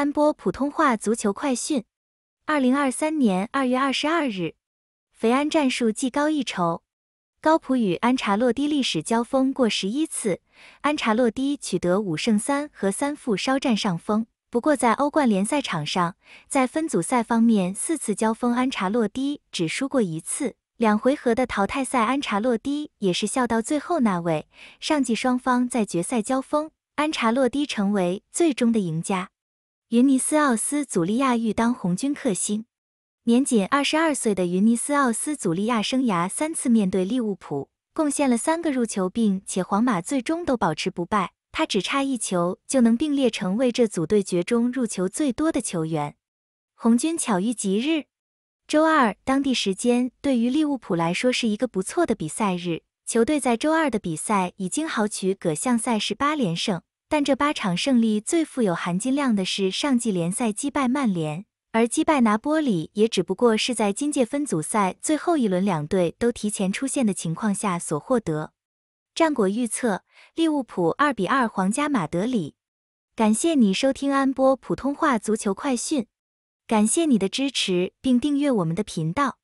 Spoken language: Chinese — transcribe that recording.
安播普通话足球快讯，二零二三年二月二十二日，肥安战术技高一筹，高普与安查洛蒂历史交锋过十一次，安查洛蒂取得五胜三和三负，稍占上风。不过在欧冠联赛场上，在分组赛方面四次交锋，安查洛蒂只输过一次。两回合的淘汰赛，安查洛蒂也是笑到最后那位。上季双方在决赛交锋，安查洛蒂成为最终的赢家。云尼斯奥斯祖利亚欲当红军克星。年仅二十二岁的云尼斯奥斯祖利亚生涯三次面对利物浦，贡献了三个入球，并且皇马最终都保持不败。他只差一球就能并列成为这组对决中入球最多的球员。红军巧遇吉日，周二当地时间对于利物浦来说是一个不错的比赛日。球队在周二的比赛已经豪取各项赛事八连胜。但这八场胜利最富有含金量的是上季联赛击败曼联，而击败拿波里也只不过是在今届分组赛最后一轮两队都提前出线的情况下所获得。战果预测：利物浦二比二皇家马德里。感谢你收听安波普通话足球快讯，感谢你的支持并订阅我们的频道。